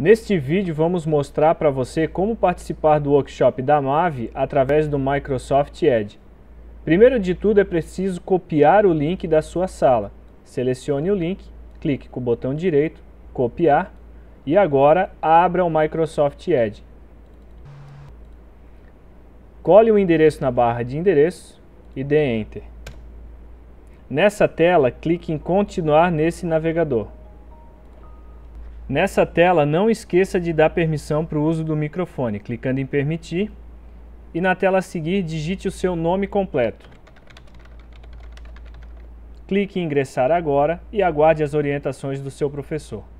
Neste vídeo vamos mostrar para você como participar do workshop da Mave através do Microsoft Edge. Primeiro de tudo é preciso copiar o link da sua sala. Selecione o link, clique com o botão direito, copiar e agora abra o Microsoft Edge. Cole o endereço na barra de endereço e dê Enter. Nessa tela, clique em Continuar nesse navegador. Nessa tela, não esqueça de dar permissão para o uso do microfone, clicando em Permitir e na tela a seguir digite o seu nome completo. Clique em Ingressar agora e aguarde as orientações do seu professor.